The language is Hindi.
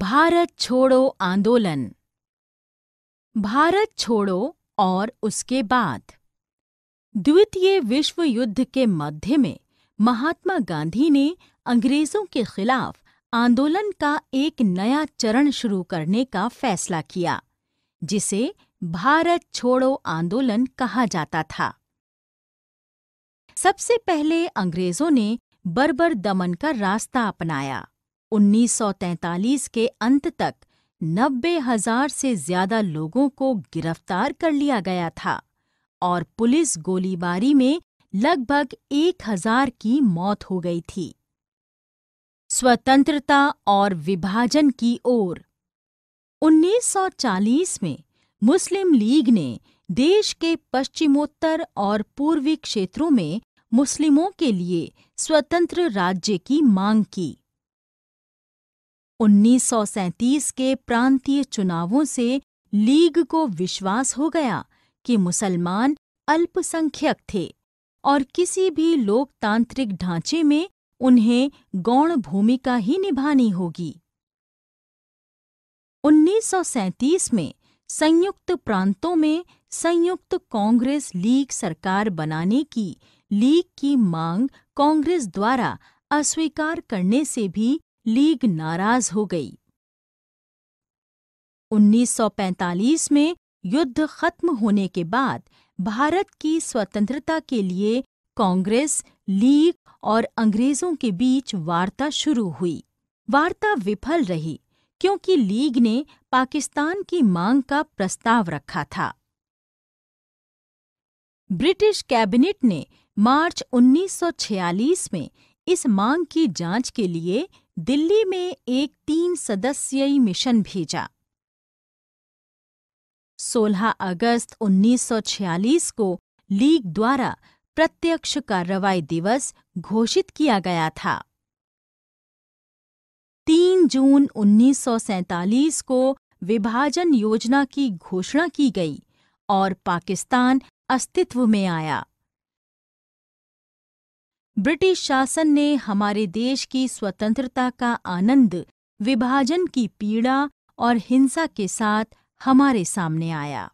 भारत छोड़ो आंदोलन भारत छोड़ो और उसके बाद द्वितीय विश्व युद्ध के मध्य में महात्मा गांधी ने अंग्रेजों के खिलाफ आंदोलन का एक नया चरण शुरू करने का फैसला किया जिसे भारत छोड़ो आंदोलन कहा जाता था सबसे पहले अंग्रेजों ने बर्बर दमन का रास्ता अपनाया 1943 के अंत तक नब्बे हजार से ज्यादा लोगों को गिरफ्तार कर लिया गया था और पुलिस गोलीबारी में लगभग एक हजार की मौत हो गई थी स्वतंत्रता और विभाजन की ओर 1940 में मुस्लिम लीग ने देश के पश्चिमोत्तर और पूर्वी क्षेत्रों में मुस्लिमों के लिए स्वतंत्र राज्य की मांग की 1937 के प्रांतीय चुनावों से लीग को विश्वास हो गया कि मुसलमान अल्पसंख्यक थे और किसी भी लोकतांत्रिक ढांचे में उन्हें गौण भूमिका ही निभानी होगी 1937 में संयुक्त प्रांतों में संयुक्त कांग्रेस लीग सरकार बनाने की लीग की मांग कांग्रेस द्वारा अस्वीकार करने से भी लीग नाराज हो गई 1945 में युद्ध खत्म होने के बाद भारत की स्वतंत्रता के लिए कांग्रेस लीग और अंग्रेजों के बीच वार्ता शुरू हुई वार्ता विफल रही क्योंकि लीग ने पाकिस्तान की मांग का प्रस्ताव रखा था ब्रिटिश कैबिनेट ने मार्च 1946 में इस मांग की जांच के लिए दिल्ली में एक तीन सदस्यीय मिशन भेजा 16 अगस्त 1946 को लीग द्वारा प्रत्यक्ष कार्रवाई दिवस घोषित किया गया था 3 जून 1947 को विभाजन योजना की घोषणा की गई और पाकिस्तान अस्तित्व में आया ब्रिटिश शासन ने हमारे देश की स्वतंत्रता का आनंद विभाजन की पीड़ा और हिंसा के साथ हमारे सामने आया